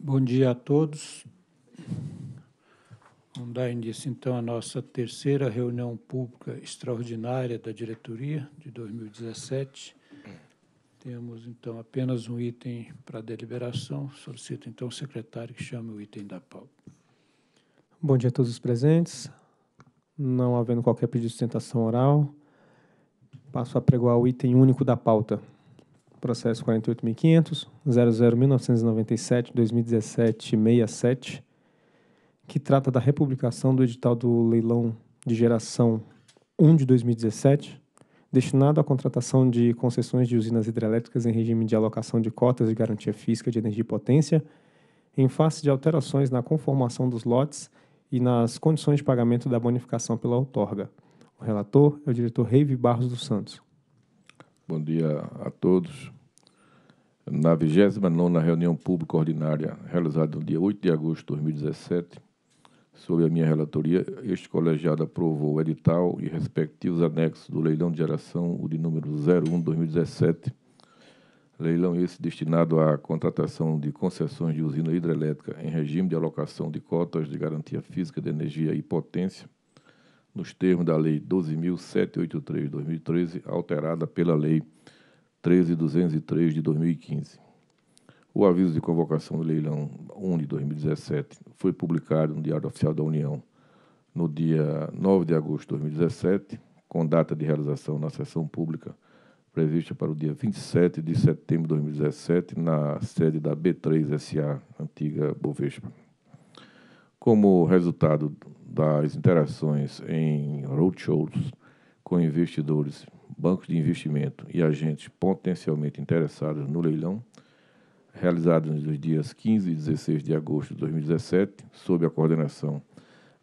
Bom dia a todos. Vamos dar início, então, à nossa terceira reunião pública extraordinária da diretoria de 2017. Temos, então, apenas um item para deliberação. Solicito, então, o secretário que chame o item da pauta. Bom dia a todos os presentes. Não havendo qualquer pedido de sustentação oral, passo a pregoar o item único da pauta processo 48.500.00.1997.2017.67, 2017 67 que trata da republicação do edital do leilão de geração 1 de 2017, destinado à contratação de concessões de usinas hidrelétricas em regime de alocação de cotas de garantia física de energia e potência, em face de alterações na conformação dos lotes e nas condições de pagamento da bonificação pela outorga. O relator é o diretor Reive Barros dos Santos. Bom dia a todos. Na 29ª reunião pública ordinária, realizada no dia 8 de agosto de 2017, sob a minha relatoria, este colegiado aprovou o edital e respectivos anexos do leilão de geração, o de número 01-2017, leilão esse destinado à contratação de concessões de usina hidrelétrica em regime de alocação de cotas de garantia física de energia e potência, nos termos da Lei 12.783-2013, alterada pela Lei 13.203 de 2015. O aviso de convocação do leilão 1 de 2017 foi publicado no Diário Oficial da União no dia 9 de agosto de 2017, com data de realização na sessão pública prevista para o dia 27 de setembro de 2017, na sede da B3SA, antiga Bovespa. Como resultado das interações em roadshows com investidores, bancos de investimento e agentes potencialmente interessados no leilão, realizado nos dias 15 e 16 de agosto de 2017, sob a coordenação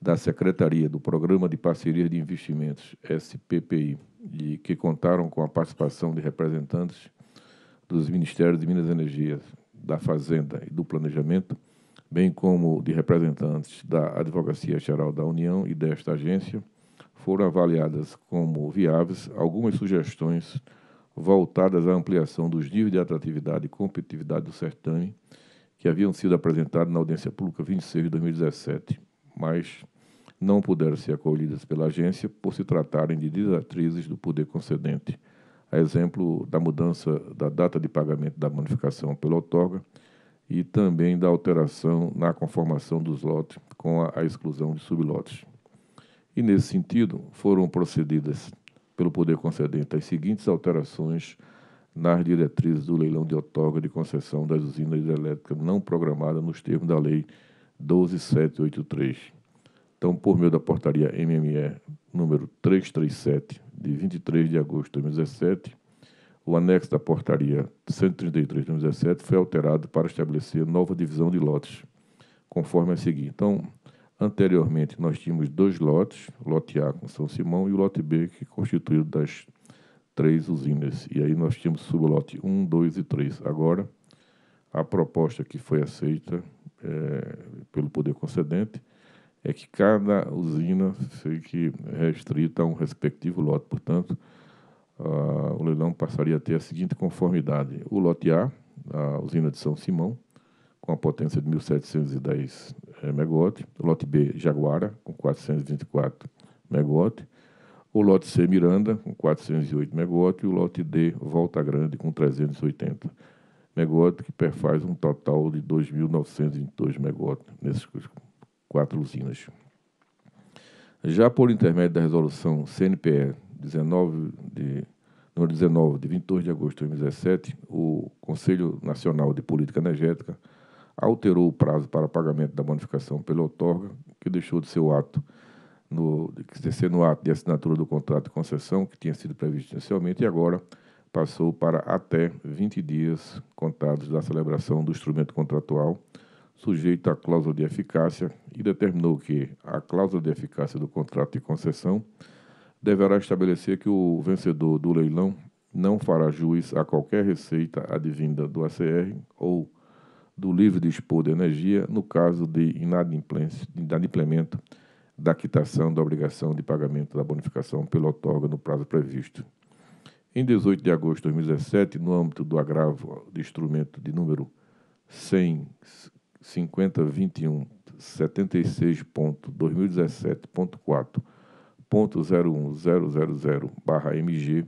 da Secretaria do Programa de Parceria de Investimentos, SPPI, e que contaram com a participação de representantes dos Ministérios de Minas e Energia, da Fazenda e do Planejamento, bem como de representantes da Advocacia Geral da União e desta agência, foram avaliadas como viáveis algumas sugestões voltadas à ampliação dos níveis de atratividade e competitividade do certame que haviam sido apresentados na audiência pública 26 de 2017, mas não puderam ser acolhidas pela agência por se tratarem de desatrizes do poder concedente, a exemplo da mudança da data de pagamento da bonificação pela outorga e também da alteração na conformação dos lotes com a, a exclusão de sublotes. E, nesse sentido, foram procedidas pelo Poder Concedente as seguintes alterações nas diretrizes do leilão de outorga de concessão das usinas hidrelétricas não programadas nos termos da Lei 12783. Então, por meio da portaria MME número 337, de 23 de agosto de 2017, o anexo da portaria 133/2017 foi alterado para estabelecer nova divisão de lotes, conforme a seguir. Então, anteriormente nós tínhamos dois lotes, o lote A com São Simão e o lote B que constituído das três usinas. E aí nós tínhamos sublote 1, 2 e 3. Agora, a proposta que foi aceita é, pelo poder concedente é que cada usina fique restrita a um respectivo lote. Portanto, uh, o leilão passaria a ter a seguinte conformidade: o lote A, a usina de São Simão, com a potência de 1.710 é, eh, megawatt, o lote B, Jaguara, com 424 megawatt, o lote C, Miranda, com 408 megawatt, e o lote D, Volta Grande, com 380 megawatt, que perfaz um total de 2.922 megawatt nesses quatro usinas. Já por intermédio da resolução CNPE 19 de, número 19, de 22 de agosto de 2017, o Conselho Nacional de Política Energética alterou o prazo para pagamento da bonificação pela outorga, que deixou de ser o ato no, de ser no ato de assinatura do contrato de concessão, que tinha sido previsto inicialmente, e agora passou para até 20 dias contados da celebração do instrumento contratual, sujeito à cláusula de eficácia, e determinou que a cláusula de eficácia do contrato de concessão deverá estabelecer que o vencedor do leilão não fará juiz a qualquer receita advinda do ACR ou do livre dispor de energia no caso de inadimplemento da quitação da obrigação de pagamento da bonificação pela outorga no prazo previsto. Em 18 de agosto de 2017, no âmbito do agravo de instrumento de número 76.2017.4 1.01000-MG,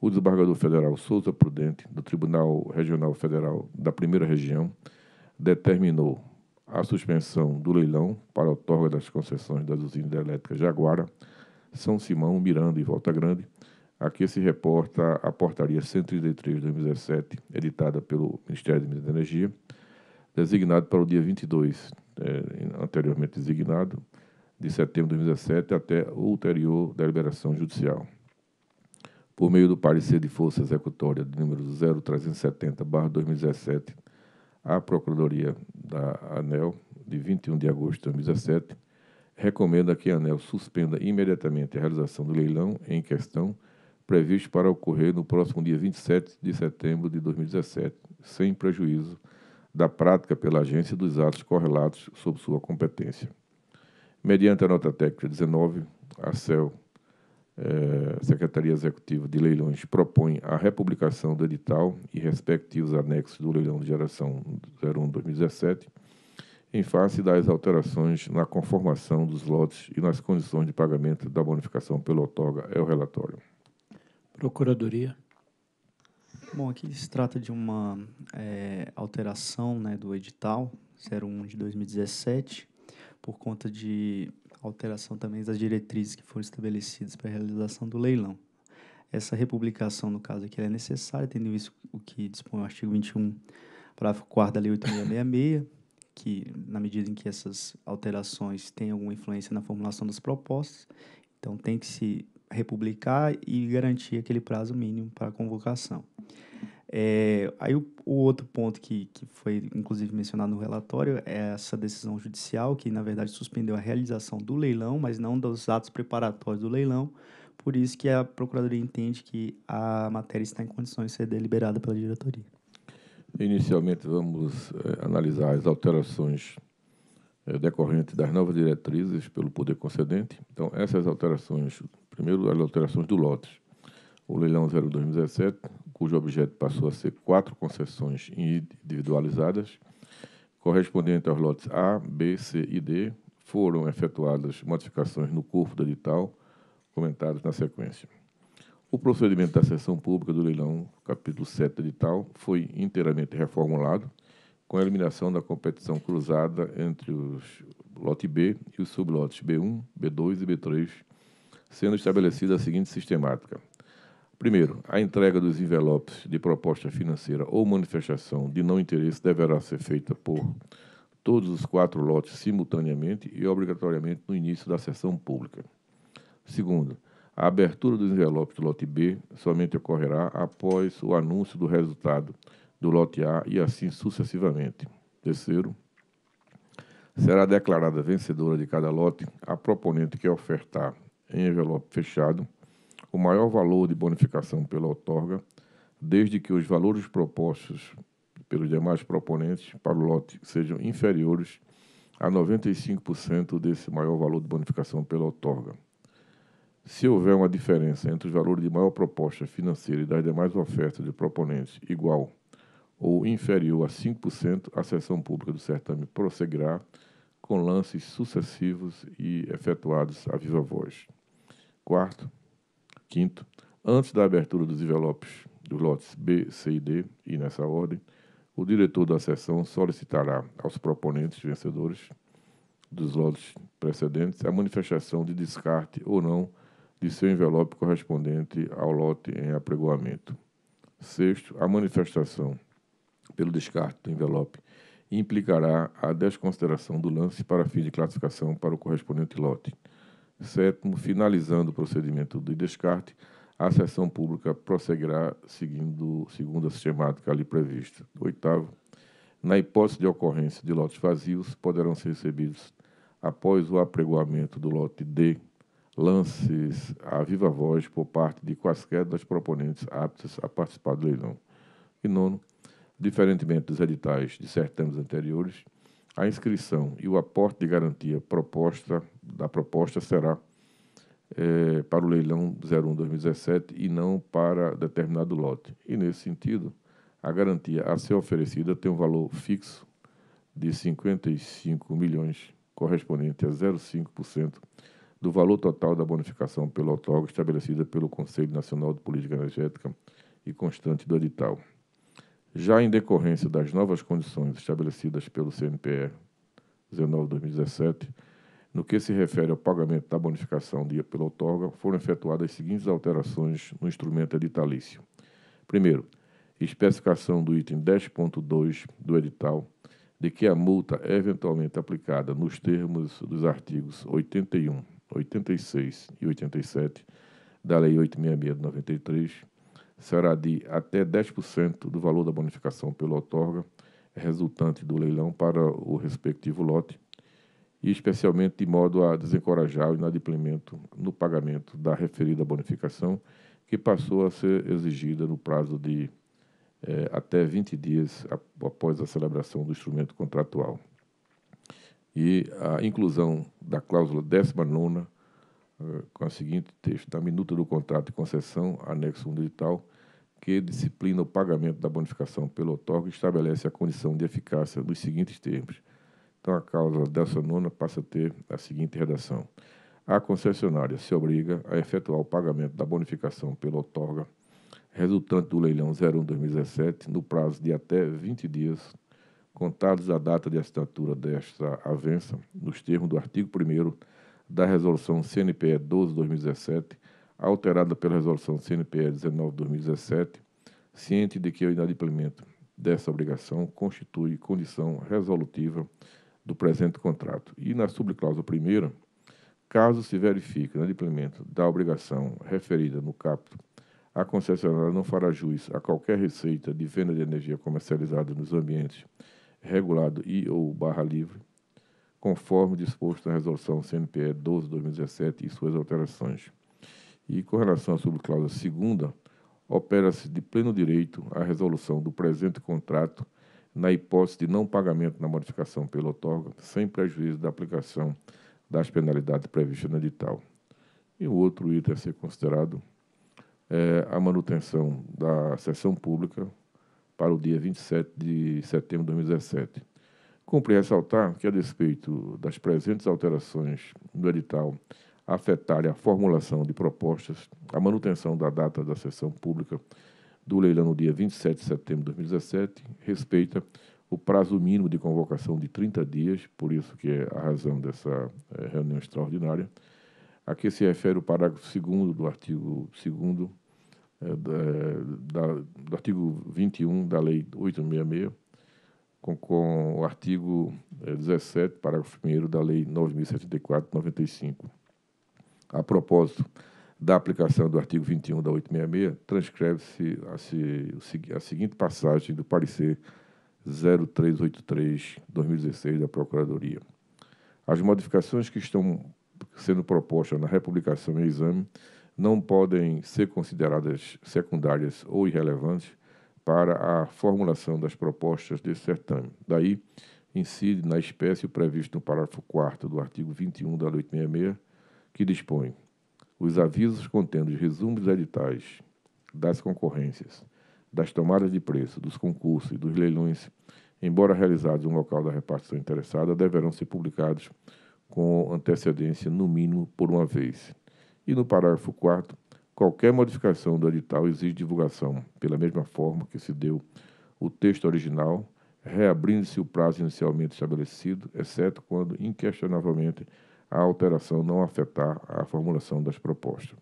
o desembargador federal Souza Prudente, do Tribunal Regional Federal da Primeira Região, determinou a suspensão do leilão para a outorga das concessões das usinas elétricas Jaguara, São Simão, Miranda e Volta Grande, a que se reporta a portaria 133-2017, editada pelo Ministério de Minas e Energia, designado para o dia 22, eh, anteriormente designado, de setembro de 2017 até ulterior deliberação judicial. Por meio do parecer de força executória de número 0370-2017, a Procuradoria da ANEL, de 21 de agosto de 2017, recomenda que a ANEL suspenda imediatamente a realização do leilão em questão, previsto para ocorrer no próximo dia 27 de setembro de 2017, sem prejuízo da prática pela agência dos atos correlatos sob sua competência mediante a nota técnica 19, a CEL, é, Secretaria Executiva de Leilões, propõe a republicação do edital e respectivos anexos do leilão de geração 01-2017, em face das alterações na conformação dos lotes e nas condições de pagamento da bonificação pela outorga, é o relatório. Procuradoria. Bom, aqui se trata de uma é, alteração né, do edital 01 de 2017, por conta de alteração também das diretrizes que foram estabelecidas para a realização do leilão. Essa republicação, no caso aqui, é, é necessária, tendo isso o que dispõe o artigo 21, parágrafo 4 da Lei 8666, que, na medida em que essas alterações têm alguma influência na formulação das propostas, então tem que se republicar e garantir aquele prazo mínimo para a convocação. É, aí o, o, outro ponto que, que foi inclusive mencionado no relatório é essa decisão judicial que na verdade suspendeu a realização do leilão, mas não dos atos preparatórios do leilão. Por isso que a procuradoria entende que a matéria está em condições de ser deliberada pela diretoria. Inicialmente vamos é, analisar as alterações é, decorrentes das novas diretrizes pelo poder concedente. Então essas alterações, primeiro as alterações do lotes, O leilão 0 2017 cujo objeto passou a ser quatro concessões individualizadas, correspondente aos lotes A, B, C e D, foram efetuadas modificações no corpo do edital, comentadas na sequência. O procedimento da sessão pública do leilão, capítulo 7 do edital, foi inteiramente reformulado, com a eliminação da competição cruzada entre os lote B e os sublotes B1, B2 e B3, sendo estabelecida a seguinte sistemática. Primeiro, a entrega dos envelopes de proposta financeira ou manifestação de não interesse deverá ser feita por todos os quatro lotes simultaneamente e obrigatoriamente no início da sessão pública. Segundo, a abertura dos envelopes do lote B somente ocorrerá após o anúncio do resultado do lote A e assim sucessivamente. Terceiro, será declarada vencedora de cada lote a proponente que ofertar em envelope fechado o maior valor de bonificação pela outorga, desde que os valores propostos pelos demais proponentes para o lote sejam inferiores a 95% desse maior valor de bonificação pela outorga. Se houver uma diferença entre os valores de maior proposta financeira e das demais ofertas de proponentes igual ou inferior a 5%, a sessão pública do certame prosseguirá com lances sucessivos e efetuados à viva voz. Quarto, Quinto, antes da abertura dos envelopes dos lotes B, C e D, e nessa ordem, o diretor da sessão solicitará aos proponentes vencedores dos lotes precedentes a manifestação de descarte ou não de seu envelope correspondente ao lote em apregoamento. Sexto, a manifestação pelo descarte do envelope implicará a desconsideração do lance para fim de classificação para o correspondente lote. Sétimo, finalizando o procedimento de descarte, a sessão pública prosseguirá seguindo, segundo a sistemática ali prevista. Oitavo, na hipótese de ocorrência de lotes vazios, poderão ser recebidos, após o apregoamento do lote D, lances à viva voz por parte de quaisquer das proponentes aptas a participar do leilão. E nono, diferentemente dos editais de certames anteriores, a inscrição e o aporte de garantia proposta da proposta será é, para o leilão 01 2017 e não para determinado lote. E, nesse sentido, a garantia a ser oferecida tem um valor fixo de 55 milhões, correspondente a 0,5% do valor total da bonificação pelo autólogo estabelecida pelo Conselho Nacional de Política Energética e constante do edital. Já em decorrência das novas condições estabelecidas pelo CNPE 19/2017, no que se refere ao pagamento da bonificação de, pela outorga, foram efetuadas as seguintes alterações no instrumento editalício. Primeiro, especificação do item 10.2 do edital, de que a multa é eventualmente aplicada nos termos dos artigos 81, 86 e 87 da Lei 866 de 93, será de até 10% do valor da bonificação pela outorga resultante do leilão para o respectivo lote, e especialmente de modo a desencorajar o inadimplemento no pagamento da referida bonificação, que passou a ser exigida no prazo de eh, até 20 dias após a celebração do instrumento contratual. E a inclusão da cláusula 19 eh, com o seguinte texto, da minuta do contrato de concessão, anexo 1 digital, que disciplina o pagamento da bonificação pelo outorga estabelece a condição de eficácia dos seguintes termos. Então, a causa dessa nona passa a ter a seguinte redação. A concessionária se obriga a efetuar o pagamento da bonificação pela outorga resultante do leilão 01-2017 no prazo de até 20 dias, contados a data de assinatura desta avença, nos termos do artigo 1 da Resolução CNPE 12-2017, alterada pela Resolução CNPE 19-2017, ciente de que o inadimplemento dessa obrigação constitui condição resolutiva do presente contrato. E na subcláusula primeira, caso se verifique no adimplemento da obrigação referida no capto, a concessionária não fará jus a qualquer receita de venda de energia comercializada nos ambientes regulado e ou barra livre, conforme disposto na resolução CNPE 12/2017 e suas alterações. E com relação à subcláusula segunda, opera-se de pleno direito a resolução do presente contrato na hipótese de não pagamento na modificação pela outorga, sem prejuízo da aplicação das penalidades previstas no edital. E o outro item a ser considerado é a manutenção da sessão pública para o dia 27 de setembro de 2017. Cumpre ressaltar que, a despeito das presentes alterações no edital afetarem a formulação de propostas, a manutenção da data da sessão pública do leilão no dia 27 de setembro de 2017 respeita o prazo mínimo de convocação de 30 dias, por isso que é a razão dessa é, reunião extraordinária, a que se refere o parágrafo 2 do artigo 2 é, eh, da, do artigo 21 da Lei 866, com, com o artigo 17, eh, parágrafo 1 da Lei 9.074, 95. A propósito, da aplicação do artigo 21 da 866, transcreve-se a, a seguinte passagem do parecer 0383-2016 da Procuradoria. As modificações que estão sendo propostas na republicação e exame não podem ser consideradas secundárias ou irrelevantes para a formulação das propostas desse certame. Daí, incide na espécie o previsto no parágrafo 4 do artigo 21 da 866, que dispõe os avisos contendo os resumos editais, das concorrências, das tomadas de preço, dos concursos e dos leilões, embora realizados no local da repartição interessada, deverão ser publicados com antecedência, no mínimo, por uma vez. E no parágrafo 4, qualquer modificação do edital exige divulgação, pela mesma forma que se deu o texto original, reabrindo-se o prazo inicialmente estabelecido, exceto quando, inquestionavelmente, a alteração não afetar a formulação das propostas.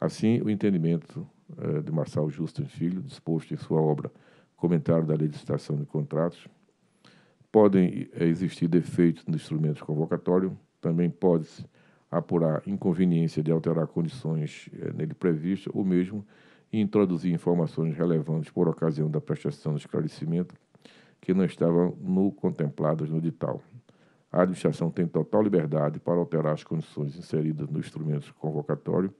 Assim, o entendimento eh, de Marçal Justo Filho, disposto em sua obra Comentário da lei de Contratos, podem eh, existir defeitos no instrumento convocatório, também pode-se apurar inconveniência de alterar condições eh, nele previstas ou mesmo introduzir informações relevantes por ocasião da prestação de esclarecimento que não estavam no contempladas no edital a administração tem total liberdade para alterar as condições inseridas no instrumento convocatório.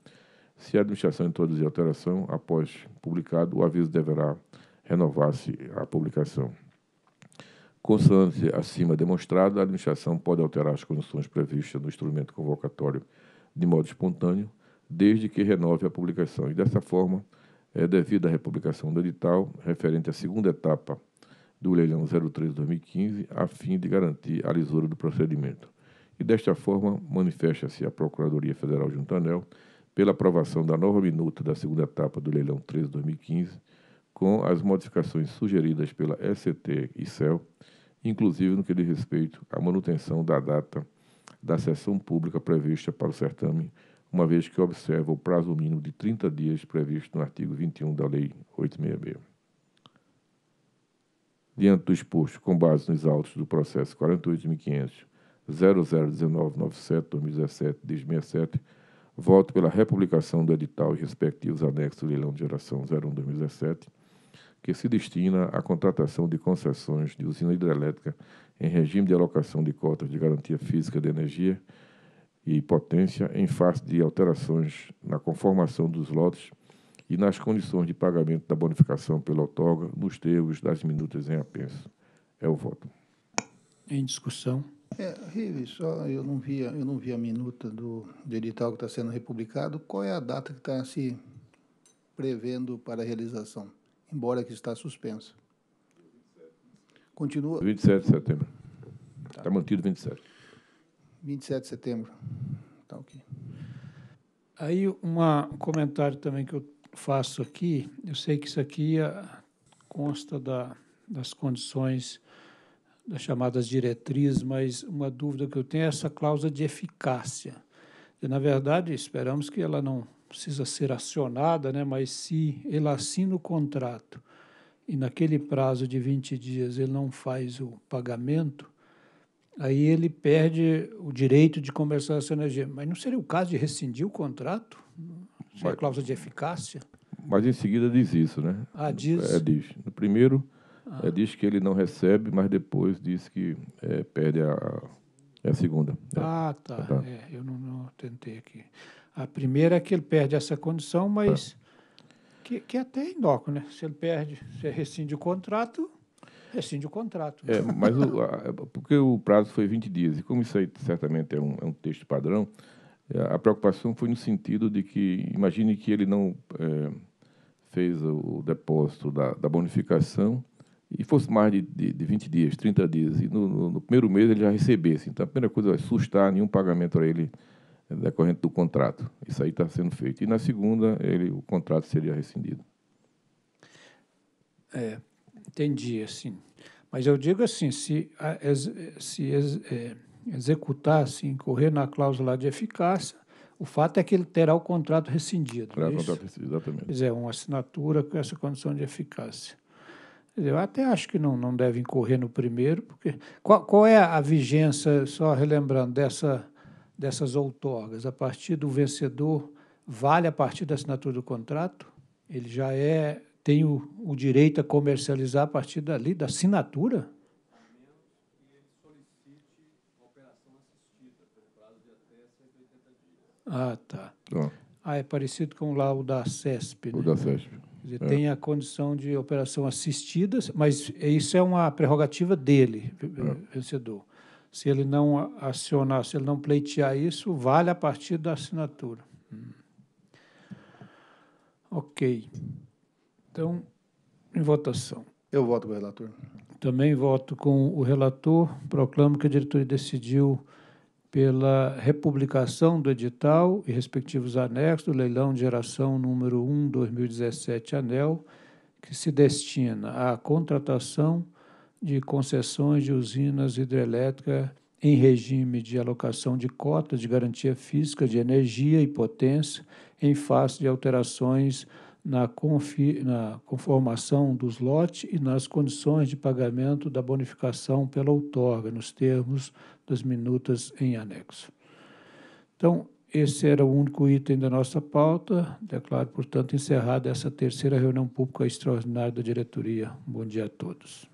Se a administração introduzir alteração após publicado, o aviso deverá renovar-se a publicação. Constante acima demonstrado, a administração pode alterar as condições previstas no instrumento convocatório de modo espontâneo, desde que renove a publicação. E dessa forma, é devida à republicação do edital, referente à segunda etapa do leilão 03-2015, a fim de garantir a lisura do procedimento. E desta forma, manifesta-se a Procuradoria Federal de Juntanel pela aprovação da nova minuta da segunda etapa do leilão 13-2015, com as modificações sugeridas pela ECT e CEL, inclusive no que diz respeito à manutenção da data da sessão pública prevista para o certame, uma vez que observa o prazo mínimo de 30 dias previsto no artigo 21 da Lei 866. Diante do exposto, com base nos autos do processo 48.500.001997-2017-67, voto pela republicação do edital e respectivos anexos do leilão de geração 01-2017, que se destina à contratação de concessões de usina hidrelétrica em regime de alocação de cotas de garantia física de energia e potência em face de alterações na conformação dos lotes e nas condições de pagamento da bonificação pelo outorga nos termos das minutas em apenso. É o voto. Em discussão. É, Rives, só eu não vi, eu não vi a minuta do, do edital que está sendo republicado. Qual é a data que está se prevendo para a realização, embora que está suspensa? Continua. 27 de setembro. Tá. Está tá mantido 27. 27 de setembro. Tá ok. Aí uma, um comentário também que eu faço aqui, eu sei que isso aqui ah, consta da, das condições das chamadas diretrizes, mas uma dúvida que eu tenho é essa cláusula de eficácia. E, na verdade, esperamos que ela não precisa ser acionada, né? mas se ele assina o contrato e naquele prazo de 20 dias ele não faz o pagamento, aí ele perde o direito de comerciar essa energia. Mas não seria o caso de rescindir o contrato? Mas, é cláusula de eficácia? Mas em seguida diz isso, né? Ah, diz? É, diz. No primeiro, ah. é, diz que ele não recebe, mas depois diz que é, perde a, a segunda. É. Ah, tá. tá. É, eu não, não, tentei aqui. A primeira é que ele perde essa condição, mas tá. que, que é até é inócuo, né? Se ele perde, se rescinde o contrato, rescinde o contrato. É, mas o, a, porque o prazo foi 20 dias, e como isso aí certamente é um, é um texto padrão, é, a preocupação foi no sentido de que, imagine que ele não é, fez o depósito da, da, bonificação e fosse mais de, de, de 20 dias, 30 dias, e no, no, primeiro mês ele já recebesse. Então, a primeira coisa é sustar nenhum pagamento a ele é, decorrente do contrato. Isso aí está sendo feito. E na segunda, ele, o contrato seria rescindido. É, entendi, assim. Mas eu digo assim, se, se é, executar, assim, correr na cláusula de eficácia, o fato é que ele terá o contrato rescindido. É terá o contrato rescindido, exatamente. Quer dizer, é uma assinatura com essa condição de eficácia. Eu até acho que não, não devem correr no primeiro, porque. Qual, qual é a vigência, só relembrando, dessa, dessas outorgas? A partir do vencedor, vale a partir da assinatura do contrato? Ele já é tem o, o direito a comercializar a partir dali, da assinatura? Ah, tá. ah, é parecido com lá o da CESP. O né? da CESP. Quer dizer, é. Tem a condição de operação assistida, mas isso é uma prerrogativa dele, é. vencedor. Se ele não acionar, se ele não pleitear isso, vale a partir da assinatura. Hum. Ok. Então, em votação. Eu voto com o relator. Também voto com o relator. Proclamo que a diretoria decidiu pela republicação do edital e respectivos anexos do leilão de geração número 1 2017 ANEL, que se destina à contratação de concessões de usinas hidrelétricas em regime de alocação de cotas de garantia física de energia e potência em face de alterações na, na conformação dos lotes e nas condições de pagamento da bonificação pela outorga, nos termos das minutas em anexo. Então, esse era o único item da nossa pauta. Declaro, portanto, encerrada essa terceira reunião pública extraordinária da diretoria. Bom dia a todos.